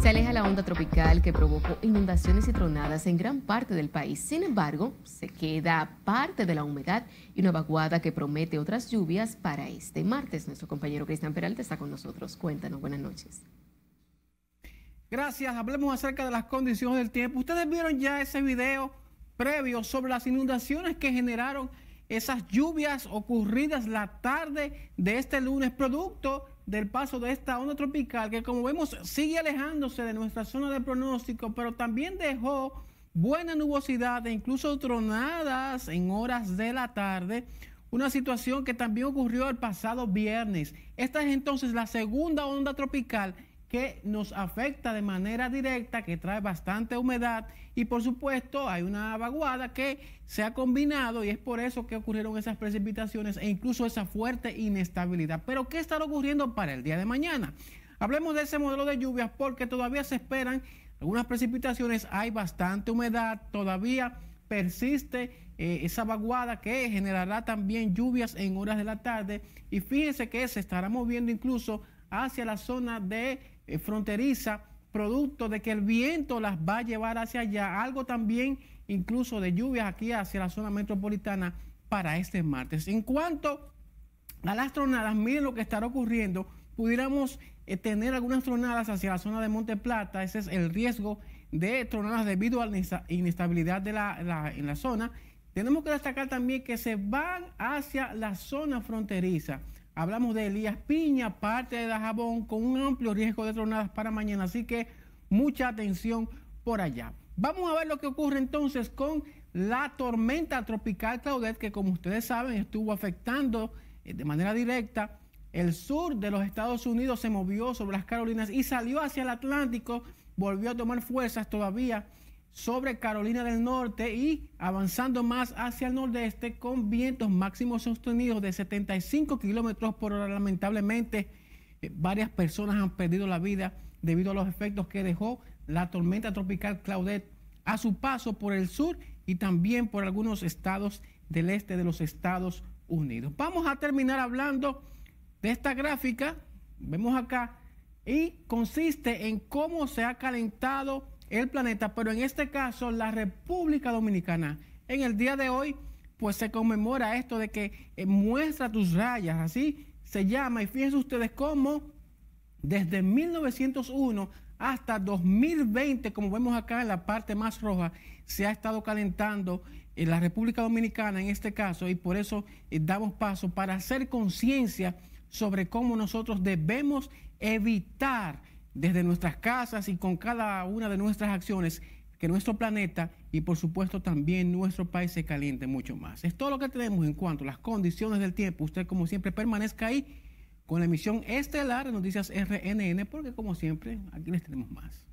Se aleja la onda tropical que provocó inundaciones y tronadas en gran parte del país. Sin embargo, se queda parte de la humedad y una vaguada que promete otras lluvias para este martes. Nuestro compañero Cristian Peralta está con nosotros. Cuéntanos, buenas noches. Gracias, hablemos acerca de las condiciones del tiempo. Ustedes vieron ya ese video previo sobre las inundaciones que generaron esas lluvias ocurridas la tarde de este lunes, producto del paso de esta onda tropical que como vemos sigue alejándose de nuestra zona de pronóstico, pero también dejó buena nubosidad e incluso tronadas en horas de la tarde, una situación que también ocurrió el pasado viernes. Esta es entonces la segunda onda tropical que nos afecta de manera directa, que trae bastante humedad y por supuesto hay una vaguada que se ha combinado y es por eso que ocurrieron esas precipitaciones e incluso esa fuerte inestabilidad. Pero ¿qué estará ocurriendo para el día de mañana? Hablemos de ese modelo de lluvias porque todavía se esperan algunas precipitaciones, hay bastante humedad, todavía persiste eh, esa vaguada que generará también lluvias en horas de la tarde y fíjense que se estará moviendo incluso hacia la zona de eh, fronteriza, producto de que el viento las va a llevar hacia allá, algo también incluso de lluvias aquí hacia la zona metropolitana para este martes. En cuanto a las tronadas, miren lo que estará ocurriendo, pudiéramos eh, tener algunas tronadas hacia la zona de Monte Plata, ese es el riesgo de tronadas debido a la inestabilidad de en la zona. Tenemos que destacar también que se van hacia la zona fronteriza. Hablamos de Elías Piña, parte de Dajabón, con un amplio riesgo de tronadas para mañana. Así que mucha atención por allá. Vamos a ver lo que ocurre entonces con la tormenta tropical Claudette, que como ustedes saben estuvo afectando eh, de manera directa el sur de los Estados Unidos, se movió sobre las Carolinas y salió hacia el Atlántico, volvió a tomar fuerzas todavía sobre Carolina del Norte y avanzando más hacia el nordeste con vientos máximos sostenidos de 75 kilómetros por hora. Lamentablemente, eh, varias personas han perdido la vida debido a los efectos que dejó la tormenta tropical Claudette a su paso por el sur y también por algunos estados del este de los Estados Unidos. Vamos a terminar hablando de esta gráfica, vemos acá, y consiste en cómo se ha calentado el planeta, pero en este caso la República Dominicana. En el día de hoy, pues se conmemora esto de que eh, muestra tus rayas, así se llama, y fíjense ustedes cómo desde 1901 hasta 2020, como vemos acá en la parte más roja, se ha estado calentando en eh, la República Dominicana en este caso, y por eso eh, damos paso para hacer conciencia sobre cómo nosotros debemos evitar desde nuestras casas y con cada una de nuestras acciones que nuestro planeta y por supuesto también nuestro país se caliente mucho más. Es todo lo que tenemos en cuanto a las condiciones del tiempo. Usted como siempre permanezca ahí con la emisión estelar de Noticias RNN porque como siempre aquí les tenemos más.